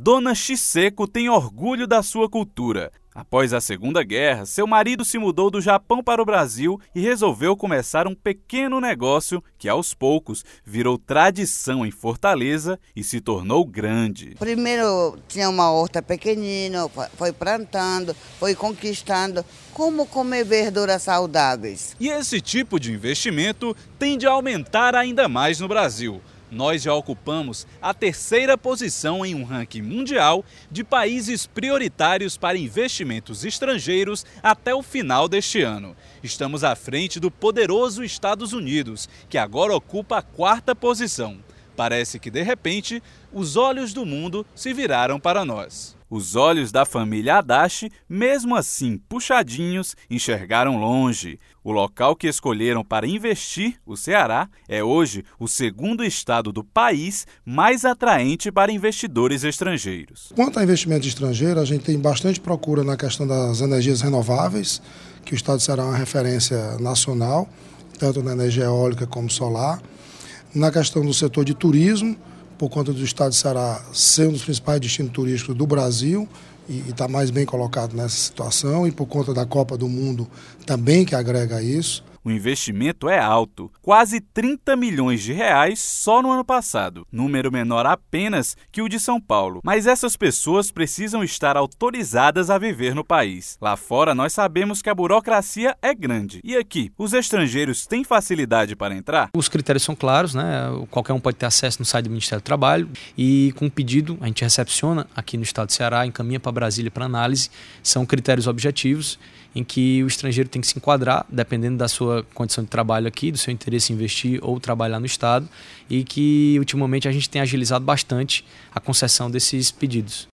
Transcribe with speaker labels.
Speaker 1: Dona Shiseco tem orgulho da sua cultura. Após a Segunda Guerra, seu marido se mudou do Japão para o Brasil e resolveu começar um pequeno negócio que, aos poucos, virou tradição em Fortaleza e se tornou grande.
Speaker 2: Primeiro tinha uma horta pequenina, foi plantando, foi conquistando. Como comer verduras saudáveis?
Speaker 1: E esse tipo de investimento tende a aumentar ainda mais no Brasil. Nós já ocupamos a terceira posição em um ranking mundial de países prioritários para investimentos estrangeiros até o final deste ano. Estamos à frente do poderoso Estados Unidos, que agora ocupa a quarta posição. Parece que de repente os olhos do mundo se viraram para nós. Os olhos da família Adachi, mesmo assim puxadinhos, enxergaram longe. O local que escolheram para investir, o Ceará, é hoje o segundo estado do país mais atraente para investidores estrangeiros.
Speaker 3: Quanto a investimento estrangeiro, a gente tem bastante procura na questão das energias renováveis, que o estado será Ceará é uma referência nacional, tanto na energia eólica como solar na questão do setor de turismo, por conta do estado de Ceará ser um dos principais destinos turísticos do Brasil e está mais bem colocado nessa situação, e por conta da Copa do Mundo também que agrega isso.
Speaker 1: O investimento é alto, quase 30 milhões de reais só no ano passado, número menor apenas que o de São Paulo. Mas essas pessoas precisam estar autorizadas a viver no país. Lá fora, nós sabemos que a burocracia é grande. E aqui, os estrangeiros têm facilidade para entrar? Os
Speaker 4: critérios são claros, né? Qualquer um pode ter acesso no site do Ministério do Trabalho e com o pedido a gente recepciona aqui no estado do Ceará, encaminha para Brasília para análise. São critérios objetivos em que o estrangeiro tem que se enquadrar, dependendo da sua condição de trabalho aqui, do seu interesse em investir ou trabalhar no Estado, e que ultimamente a gente tem agilizado bastante a concessão desses pedidos.